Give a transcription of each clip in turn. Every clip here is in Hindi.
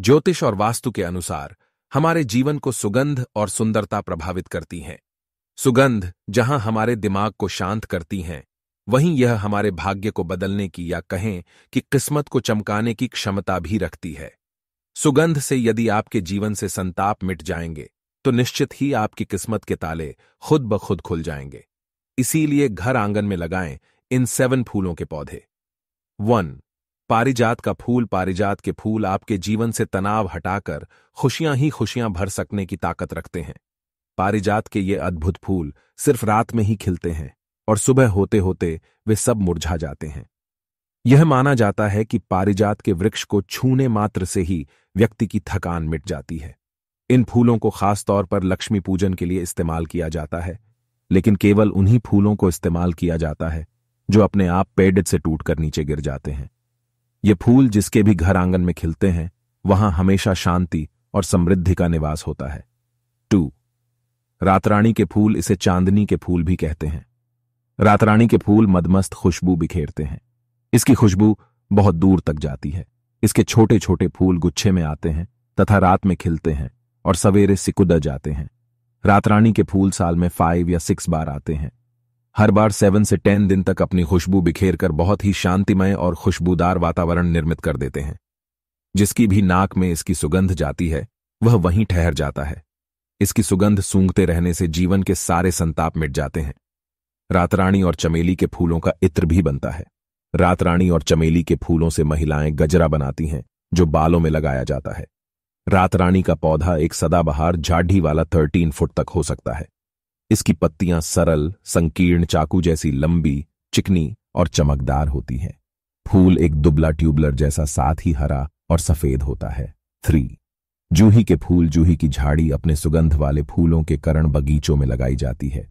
ज्योतिष और वास्तु के अनुसार हमारे जीवन को सुगंध और सुंदरता प्रभावित करती हैं सुगंध जहां हमारे दिमाग को शांत करती हैं वहीं यह हमारे भाग्य को बदलने की या कहें कि किस्मत को चमकाने की क्षमता भी रखती है सुगंध से यदि आपके जीवन से संताप मिट जाएंगे तो निश्चित ही आपकी किस्मत के ताले खुद ब खुद खुल जाएंगे इसीलिए घर आंगन में लगाएं इन सेवन फूलों के पौधे वन पारिजात का फूल पारिजात के फूल आपके जीवन से तनाव हटाकर खुशियां ही खुशियां भर सकने की ताकत रखते हैं पारिजात के ये अद्भुत फूल सिर्फ रात में ही खिलते हैं और सुबह होते होते वे सब मुरझा जाते हैं यह माना जाता है कि पारिजात के वृक्ष को छूने मात्र से ही व्यक्ति की थकान मिट जाती है इन फूलों को खास तौर पर लक्ष्मी पूजन के लिए इस्तेमाल किया जाता है लेकिन केवल उन्हीं फूलों को इस्तेमाल किया जाता है जो अपने आप पेड़ से टूटकर नीचे गिर जाते हैं ये फूल जिसके भी घर आंगन में खिलते हैं वहां हमेशा शांति और समृद्धि का निवास होता है टू रातराणी के फूल इसे चांदनी के फूल भी कहते हैं रातराणी के फूल मदमस्त खुशबू बिखेरते हैं इसकी खुशबू बहुत दूर तक जाती है इसके छोटे छोटे फूल गुच्छे में आते हैं तथा रात में खिलते हैं और सवेरे सिकुदा जाते हैं रातरानी के फूल साल में फाइव या सिक्स बार आते हैं हर बार सेवन से टेन दिन तक अपनी खुशबू बिखेर कर बहुत ही शांतिमय और खुशबूदार वातावरण निर्मित कर देते हैं जिसकी भी नाक में इसकी सुगंध जाती है वह वहीं ठहर जाता है इसकी सुगंध सूंघते रहने से जीवन के सारे संताप मिट जाते हैं रातरानी और चमेली के फूलों का इत्र भी बनता है रातरानी और चमेली के फूलों से महिलाएं गजरा बनाती हैं जो बालों में लगाया जाता है रातरानी का पौधा एक सदाबहार झाड़ी वाला थर्टीन फुट तक हो सकता है इसकी पत्तियां सरल संकीर्ण चाकू जैसी लंबी चिकनी और चमकदार होती हैं फूल एक दुबला ट्यूबलर जैसा साथ ही हरा और सफेद होता है थ्री जूही के फूल जूही की झाड़ी अपने सुगंध वाले फूलों के करण बगीचों में लगाई जाती है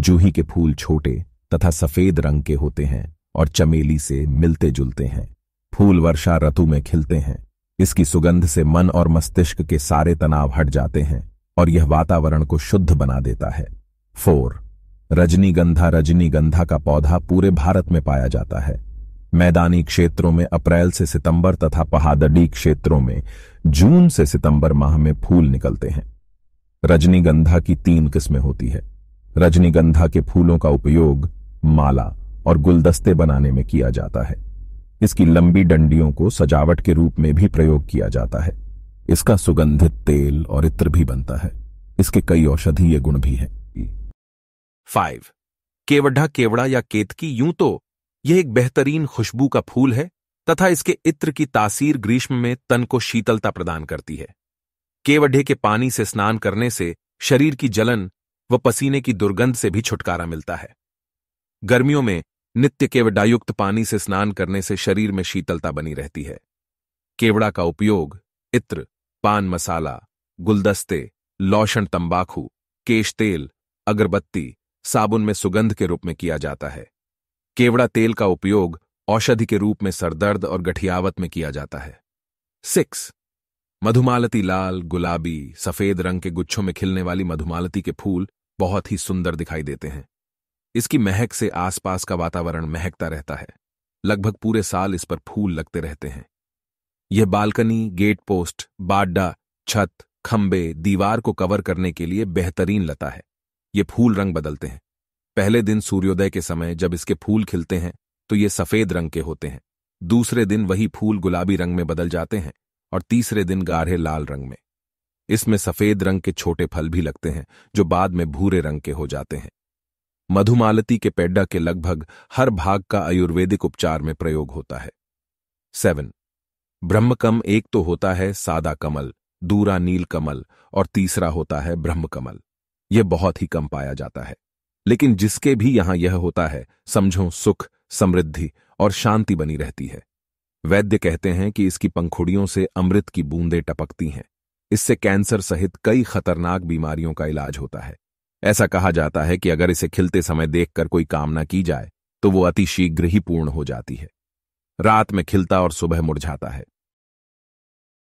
जूही के फूल छोटे तथा सफेद रंग के होते हैं और चमेली से मिलते जुलते हैं फूल वर्षा ऋतु में खिलते हैं इसकी सुगंध से मन और मस्तिष्क के सारे तनाव हट जाते हैं और यह वातावरण को शुद्ध बना देता है फोर रजनीगंधा रजनीगंधा का पौधा पूरे भारत में पाया जाता है मैदानी क्षेत्रों में अप्रैल से सितंबर तथा पहादडी क्षेत्रों में जून से सितंबर माह में फूल निकलते हैं रजनीगंधा की तीन किस्में होती है रजनीगंधा के फूलों का उपयोग माला और गुलदस्ते बनाने में किया जाता है इसकी लंबी डंडियों को सजावट के रूप में भी प्रयोग किया जाता है इसका सुगंधित तेल और इत्र भी बनता है इसके कई औषधीय गुण भी हैं फाइव केवढ़ा केवड़ा या केतकी यूं तो यह एक बेहतरीन खुशबू का फूल है तथा इसके इत्र की तासीर ग्रीष्म में तन को शीतलता प्रदान करती है केवढ़े के पानी से स्नान करने से शरीर की जलन व पसीने की दुर्गंध से भी छुटकारा मिलता है गर्मियों में नित्य केवडायुक्त पानी से स्नान करने से शरीर में शीतलता बनी रहती है केवड़ा का उपयोग इत्र पान मसाला गुलदस्ते लौशन तंबाकू केश तेल अगरबत्ती साबुन में सुगंध के रूप में किया जाता है केवड़ा तेल का उपयोग औषधि के रूप में सरदर्द और गठियावत में किया जाता है सिक्स मधुमालती लाल गुलाबी सफेद रंग के गुच्छों में खिलने वाली मधुमालती के फूल बहुत ही सुंदर दिखाई देते हैं इसकी महक से आसपास का वातावरण महकता रहता है लगभग पूरे साल इस पर फूल लगते रहते हैं यह बालकनी गेट पोस्ट बाड्डा छत खंबे दीवार को कवर करने के लिए बेहतरीन लता है ये फूल रंग बदलते हैं पहले दिन सूर्योदय के समय जब इसके फूल खिलते हैं तो ये सफेद रंग के होते हैं दूसरे दिन वही फूल गुलाबी रंग में बदल जाते हैं और तीसरे दिन गाढ़े लाल रंग में इसमें सफेद रंग के छोटे फल भी लगते हैं जो बाद में भूरे रंग के हो जाते हैं मधुमालती के पेड्डा के लगभग हर भाग का आयुर्वेदिक उपचार में प्रयोग होता है सेवन ब्रह्मकम एक तो होता है सादा कमल दूरा नील कमल और तीसरा होता है ब्रह्मकमल यह बहुत ही कम पाया जाता है लेकिन जिसके भी यहां यह होता है समझो सुख समृद्धि और शांति बनी रहती है वैद्य कहते हैं कि इसकी पंखुड़ियों से अमृत की बूंदें टपकती हैं इससे कैंसर सहित कई खतरनाक बीमारियों का इलाज होता है ऐसा कहा जाता है कि अगर इसे खिलते समय देखकर कोई कामना की जाए तो वो अतिशीघ्र ही पूर्ण हो जाती है रात में खिलता और सुबह मुरझाता है